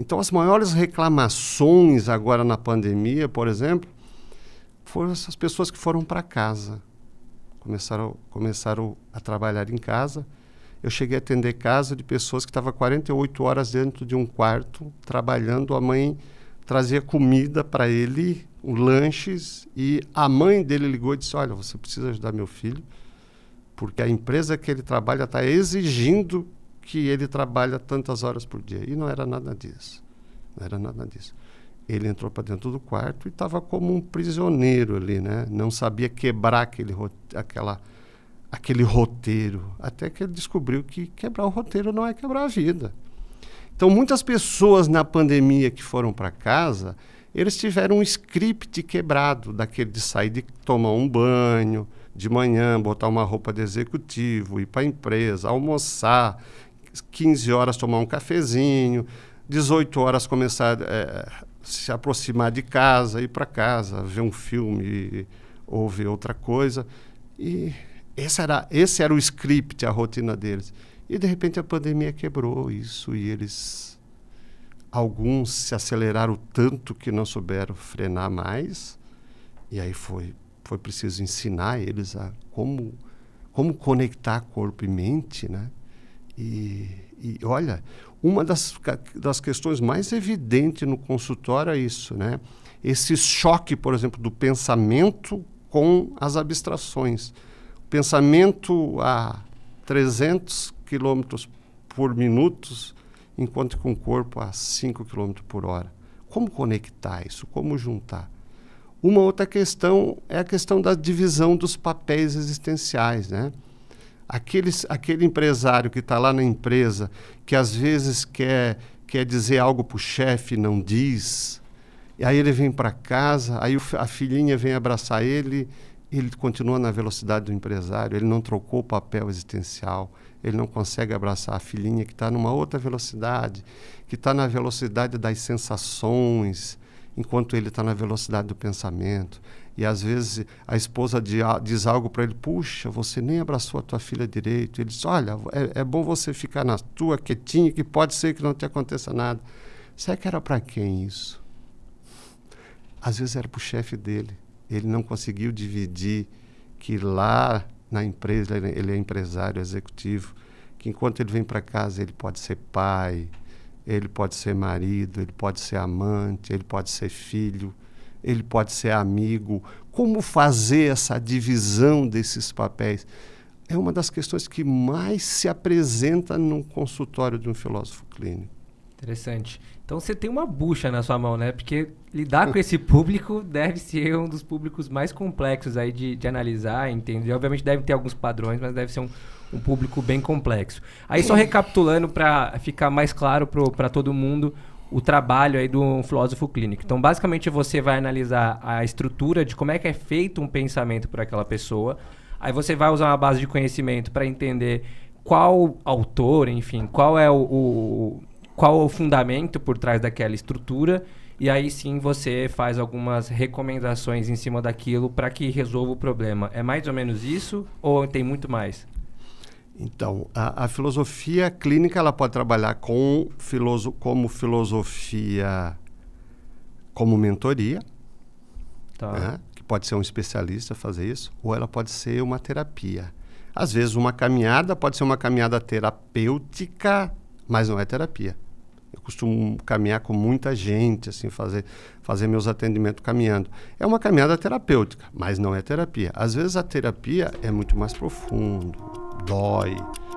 Então, as maiores reclamações agora na pandemia, por exemplo, foram essas pessoas que foram para casa. Começaram, começaram a trabalhar em casa. Eu cheguei a atender casa de pessoas que estavam 48 horas dentro de um quarto, trabalhando. A mãe trazia comida para ele, lanches, e a mãe dele ligou e disse: Olha, você precisa ajudar meu filho, porque a empresa que ele trabalha está exigindo que ele trabalha tantas horas por dia. E não era nada disso. Não era nada disso. Ele entrou para dentro do quarto e estava como um prisioneiro ali, né? Não sabia quebrar aquele, aquela, aquele roteiro. Até que ele descobriu que quebrar o roteiro não é quebrar a vida. Então, muitas pessoas na pandemia que foram para casa, eles tiveram um script quebrado daquele de sair de tomar um banho de manhã, botar uma roupa de executivo, ir para a empresa, almoçar 15 horas tomar um cafezinho, 18 horas começar a eh, é, se aproximar de casa, ir para casa, ver um filme ou ver outra coisa. E esse era, esse era o script, a rotina deles. E de repente a pandemia quebrou isso e eles alguns se aceleraram tanto que não souberam frenar mais. E aí foi foi preciso ensinar eles a como como conectar corpo e mente, né? E, e olha, uma das, das questões mais evidentes no consultório é isso, né? Esse choque, por exemplo, do pensamento com as abstrações. O pensamento a 300 quilômetros por minutos, enquanto que o corpo a 5 km por hora. Como conectar isso? Como juntar? Uma outra questão é a questão da divisão dos papéis existenciais, né? Aqueles, aquele empresário que está lá na empresa, que às vezes quer, quer dizer algo para o chefe não diz, e aí ele vem para casa, aí a filhinha vem abraçar ele, ele continua na velocidade do empresário, ele não trocou o papel existencial, ele não consegue abraçar a filhinha que está numa outra velocidade, que está na velocidade das sensações, enquanto ele está na velocidade do pensamento. E às vezes a esposa diz algo para ele: Puxa, você nem abraçou a tua filha direito. Ele diz: Olha, é, é bom você ficar na tua quietinha, que pode ser que não te aconteça nada. Será que era para quem isso? Às vezes era para o chefe dele. Ele não conseguiu dividir que lá na empresa ele é empresário executivo, que enquanto ele vem para casa ele pode ser pai, ele pode ser marido, ele pode ser amante, ele pode ser filho ele pode ser amigo. Como fazer essa divisão desses papéis? É uma das questões que mais se apresenta num consultório de um filósofo clínico. Interessante. Então você tem uma bucha na sua mão, né? Porque lidar com esse público deve ser um dos públicos mais complexos aí de, de analisar, entender. Obviamente deve ter alguns padrões, mas deve ser um, um público bem complexo. Aí só recapitulando para ficar mais claro para todo mundo, o trabalho aí do filósofo clínico. Então, basicamente, você vai analisar a estrutura de como é que é feito um pensamento por aquela pessoa. Aí você vai usar uma base de conhecimento para entender qual autor, enfim, qual é o, o, qual é o fundamento por trás daquela estrutura. E aí sim você faz algumas recomendações em cima daquilo para que resolva o problema. É mais ou menos isso ou tem muito mais? Então, a, a, filosofia clínica ela pode trabalhar com filoso, como filosofia, como mentoria, tá. né? que pode ser um especialista fazer isso, ou ela pode ser uma terapia. Às vezes, uma caminhada pode ser uma caminhada terapêutica, mas não é terapia. Eu costumo caminhar com muita gente, assim, fazer, fazer meus atendimentos caminhando. É uma caminhada terapêutica, mas não é terapia. Às vezes a terapia é muito mais profundo, Bye.